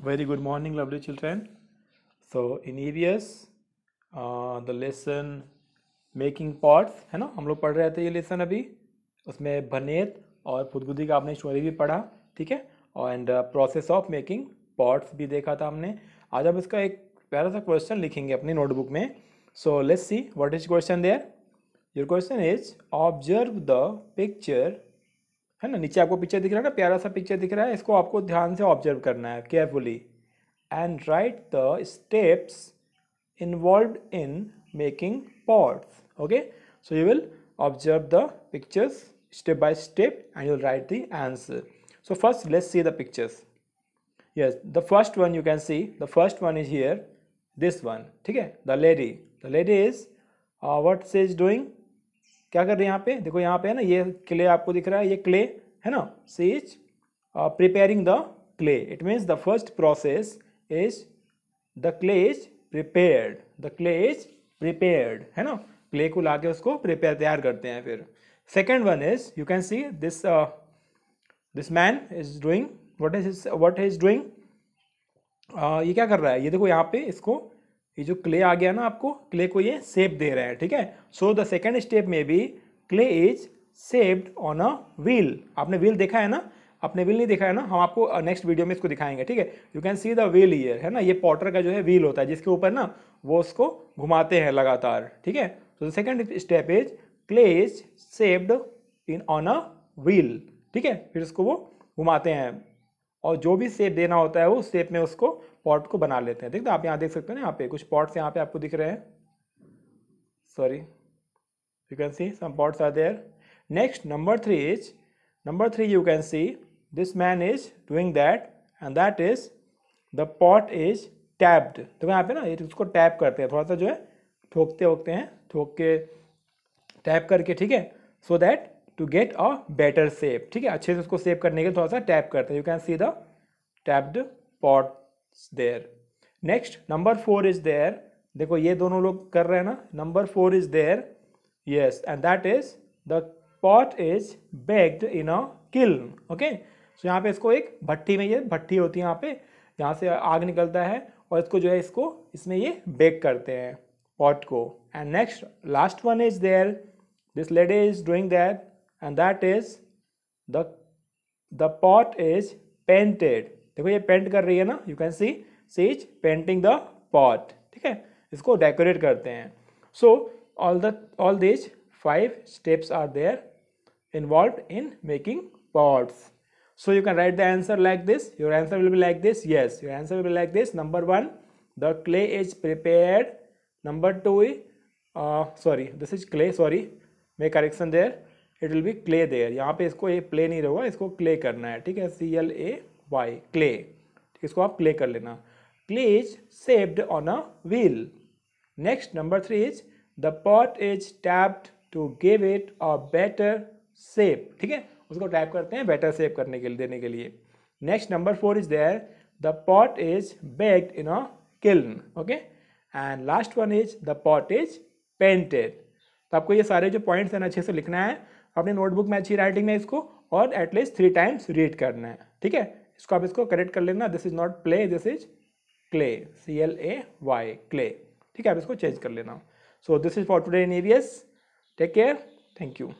Very good morning, lovely children. So in EVS, the lesson making pots है ना हम लोग पढ़ रहे थे ये लेसन अभी उसमें भनेत और फुदगुदी का आपने स्टोरी भी पढ़ा ठीक है और and process of making pots भी देखा था हमने आज हम इसका एक प्यारा सा क्वेश्चन लिखेंगे अपनी नोटबुक में so let's see what is question there your question is observe the picture है ना नीचे आपको पिक्चर दिख रहा है ना प्यारा सा पिक्चर दिख रहा है इसको आपको ध्यान से ऑब्जर्व करना है carefully and write the steps involve in making pots okay so you will observe the pictures step by step and you will write the answer so first let's see the pictures yes the first one you can see the first one is here this one ठीक है the lady the lady is what is doing क्या कर रहे हैं यहाँ पे देखो यहाँ पे है ना ये क्ले आपको दिख रहा है ये क्ले है ना she is preparing the clay it means the first process is the clay is prepared the clay is prepared है ना क्ले को लाके उसको प्रिपेयर तैयार करते हैं फिर second one is you can see this this man is doing what is what is doing ये क्या कर रहा है ये देखो यहाँ पे इसको ये जो क्ले आ गया ना आपको क्ले को ये सेप दे रहे हैं ठीक है सो द सेकेंड स्टेप में भी clay is shaped on a wheel आपने व्हील देखा है ना आपने व्हील नहीं देखा है ना हम आपको नेक्स्ट uh, वीडियो में इसको दिखाएंगे ठीक है you can see the wheel here है ना ये पॉटर का जो है व्हील होता है जिसके ऊपर ना वो उसको घुमाते हैं लगातार ठीक है so the second step is clay is shaped in on a wheel ठीक है फिर उसको वो घुमाते हैं और जो भी सेप देना होता है वो सेप में उसको पॉट को बना लेते हैं ठीक आप यहाँ देख सकते हो ना यहाँ पे कुछ पॉट्स यहाँ पे आपको दिख रहे हैं sorry you can see some pots are there next number three is number three you can see this man is doing that and that is the pot is tapped तो यहाँ पे ना उसको टैप करते हैं थोड़ा सा जो है ठोकते होते हैं ठोक के टैप करके ठीक है so that to get a better shape ठीक है अच्छे से उसको सेव करने के लिए थोड़ा सा टैप करते हैं you can see the tapped pot there next number four is there देखो ये दोनों लोग कर रहे हैं ना number four is there yes and that is the pot is baked in a kiln okay so यहाँ पे इसको एक भट्टी में ये भट्टी होती है यहाँ पे यहाँ से आग निकलता है और इसको जो है इसको इसमें ये बेक करते हैं पॉट को and next last one is there this lady is doing that and that is the pot is painted देखो ये पेंट कर रही है ना you can see she is painting the pot ठीक है इसको डेकोरेट करते हैं so all the all these five steps are there involve in making pots so you can write the answer like this your answer will be like this yes your answer will be like this number one the clay is prepare number two sorry this is clay sorry my correction there it will be clay there यहाँ पे इसको ये play नहीं रहेगा इसको clay करना है ठीक है C L A Y clay इसको आप क्ले कर लेना clay is shaped on a wheel next number three is the pot is tapped to give it a better shape ठीक है उसको टैप करते हैं बेटर सेप करने के लिए देने के लिए next number four is there the pot is baked in a kiln okay and last one is the pot is painted तो आपको ये सारे जो पॉइंट्स हैं अच्छे से लिखना है अपने नोटबुक में अच्छी राइटिंग में इसको और एटलीस्ट थ्री टाइम्स रीड करना है ठीक है इसको आप इसको करेक्ट कर लेना this is not play this is clay C L A Y clay ठीक है आप इसको चेंज कर लेना so this is for today in areas take care thank you